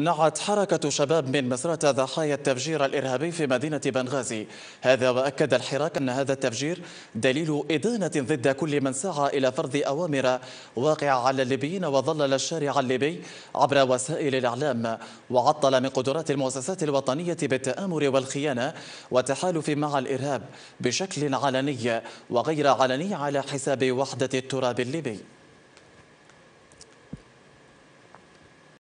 نعت حركة شباب من مصرات ضحايا التفجير الإرهابي في مدينة بنغازي هذا وأكد الحراك أن هذا التفجير دليل إدانة ضد كل من سعى إلى فرض أوامر واقعة على الليبيين وظلل الشارع الليبي عبر وسائل الإعلام وعطل من قدرات المؤسسات الوطنية بالتآمر والخيانة وتحالف مع الإرهاب بشكل علني وغير علني على حساب وحدة التراب الليبي